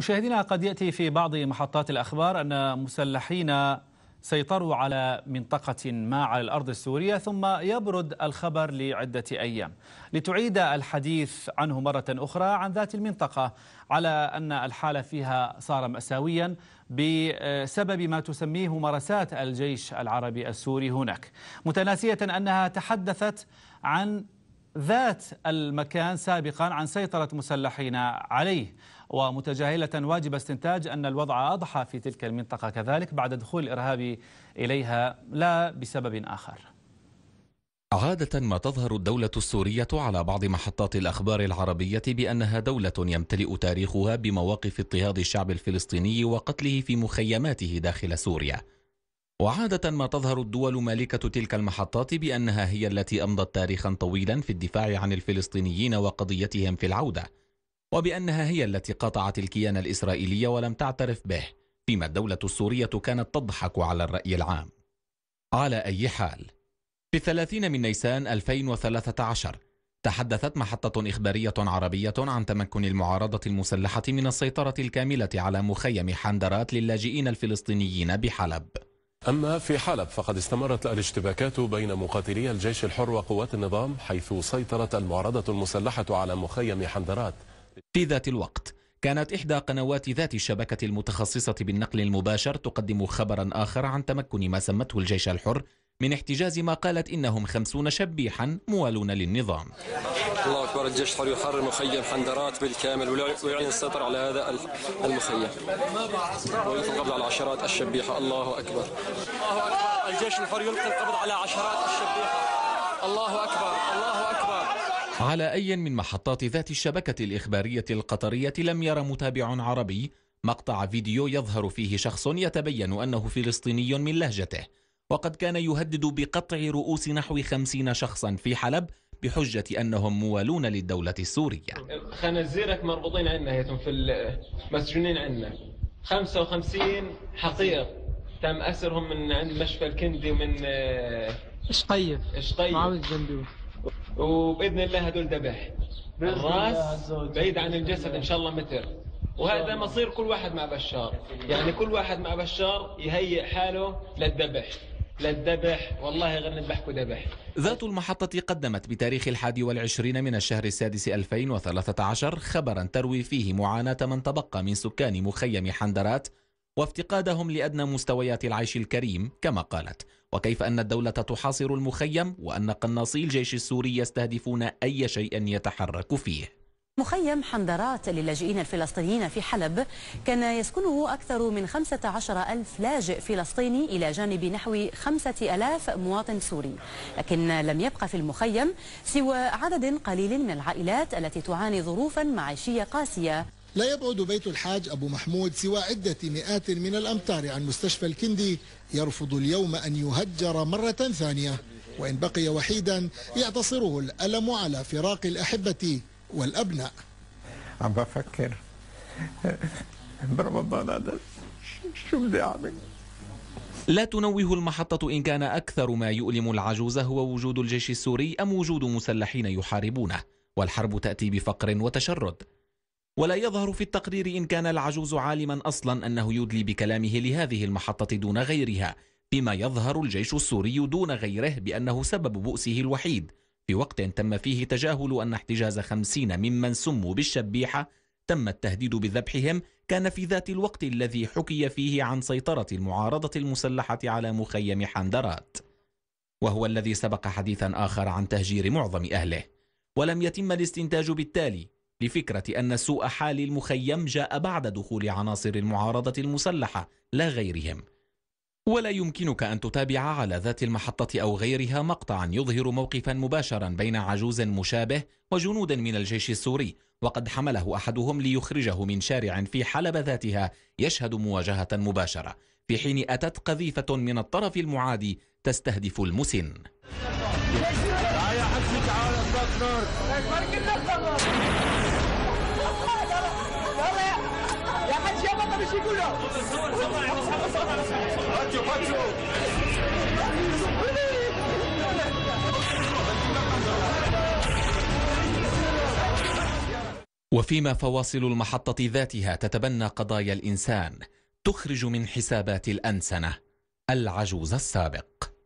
مشاهدينا قد يأتي في بعض محطات الأخبار أن مسلحين سيطروا على منطقة ما على الأرض السورية ثم يبرد الخبر لعدة أيام لتعيد الحديث عنه مرة أخرى عن ذات المنطقة على أن الحالة فيها صار مأساويا بسبب ما تسميه ممارسات الجيش العربي السوري هناك متناسية أنها تحدثت عن ذات المكان سابقا عن سيطرة مسلحين عليه ومتجاهلة واجب استنتاج أن الوضع أضحى في تلك المنطقة كذلك بعد دخول الإرهاب إليها لا بسبب آخر عادة ما تظهر الدولة السورية على بعض محطات الأخبار العربية بأنها دولة يمتلئ تاريخها بمواقف اضطهاد الشعب الفلسطيني وقتله في مخيماته داخل سوريا وعادة ما تظهر الدول مالكة تلك المحطات بأنها هي التي أمضت تاريخا طويلا في الدفاع عن الفلسطينيين وقضيتهم في العودة وبأنها هي التي قطعت الكيان الإسرائيلي ولم تعترف به فيما الدولة السورية كانت تضحك على الرأي العام على أي حال في الثلاثين من نيسان 2013 تحدثت محطة إخبارية عربية عن تمكن المعارضة المسلحة من السيطرة الكاملة على مخيم حندرات للاجئين الفلسطينيين بحلب أما في حلب فقد استمرت الاشتباكات بين مقاتلي الجيش الحر وقوات النظام حيث سيطرت المعارضة المسلحة على مخيم حندرات في ذات الوقت كانت إحدى قنوات ذات الشبكة المتخصصة بالنقل المباشر تقدم خبرا آخر عن تمكن ما سمته الجيش الحر من احتجاز ما قالت إنهم خمسون شبيحا موالون للنظام الله أكبر الجيش الحر يحرر مخيم حندرات بالكامل ويعلن السيطرة على هذا المخيم ويلقي القبض على عشرات الشبيحة الله أكبر الله أكبر الجيش الحر يلقي القبض على عشرات الشبيحة الله أكبر الله أكبر على أي من محطات ذات الشبكة الإخبارية القطرية لم يرى متابع عربي مقطع فيديو يظهر فيه شخص يتبين أنه فلسطيني من لهجته وقد كان يهدد بقطع رؤوس نحو خمسين شخصا في حلب بحجة أنهم موالون للدولة السورية خنازيرك مربوطين عنا هيتم في المسجونين عنا 55 حصير تم أسرهم من عند مشفى الكندي ومن إشقيف آه، إشقيف وبإذن الله هدول ذبح الراس بعيد عن الجسد إن شاء الله متر وهذا مصير كل واحد مع بشار يعني كل واحد مع بشار يهيئ حاله للذبح للذبح والله غير نذبحك ذبح ذات المحطة قدمت بتاريخ الحادي والعشرين من الشهر السادس 2013 خبرا تروي فيه معاناة من تبقى من سكان مخيم حندرات وافتقادهم لأدنى مستويات العيش الكريم كما قالت وكيف أن الدولة تحاصر المخيم وأن قناصي الجيش السوري يستهدفون أي شيء يتحرك فيه مخيم حندرات للاجئين الفلسطينيين في حلب كان يسكنه أكثر من 15 ألف لاجئ فلسطيني إلى جانب نحو 5000 مواطن سوري لكن لم يبقى في المخيم سوى عدد قليل من العائلات التي تعاني ظروفا معيشية قاسية لا يبعد بيت الحاج أبو محمود سوى عدة مئات من الأمتار عن مستشفى الكندي يرفض اليوم أن يهجر مرة ثانية وإن بقي وحيدا يعتصره الألم على فراق الأحبة والأبناء عم بفكر برمضان هذا شو بدي أعمل لا تنوه المحطة إن كان أكثر ما يؤلم العجوز هو وجود الجيش السوري أم وجود مسلحين يحاربونه والحرب تأتي بفقر وتشرد ولا يظهر في التقرير إن كان العجوز عالما أصلا أنه يدلي بكلامه لهذه المحطة دون غيرها بما يظهر الجيش السوري دون غيره بأنه سبب بؤسه الوحيد في وقت تم فيه تجاهل أن احتجاز خمسين ممن سموا بالشبيحة تم التهديد بذبحهم كان في ذات الوقت الذي حكي فيه عن سيطرة المعارضة المسلحة على مخيم حندرات وهو الذي سبق حديثا آخر عن تهجير معظم أهله ولم يتم الاستنتاج بالتالي لفكرة أن سوء حال المخيم جاء بعد دخول عناصر المعارضة المسلحة لا غيرهم ولا يمكنك أن تتابع على ذات المحطة أو غيرها مقطعا يظهر موقفا مباشرا بين عجوز مشابه وجنود من الجيش السوري وقد حمله أحدهم ليخرجه من شارع في حلب ذاتها يشهد مواجهة مباشرة في حين أتت قذيفة من الطرف المعادي تستهدف المسن وفيما فواصل المحطة ذاتها تتبنى قضايا الإنسان تخرج من حسابات الأنسنة العجوز السابق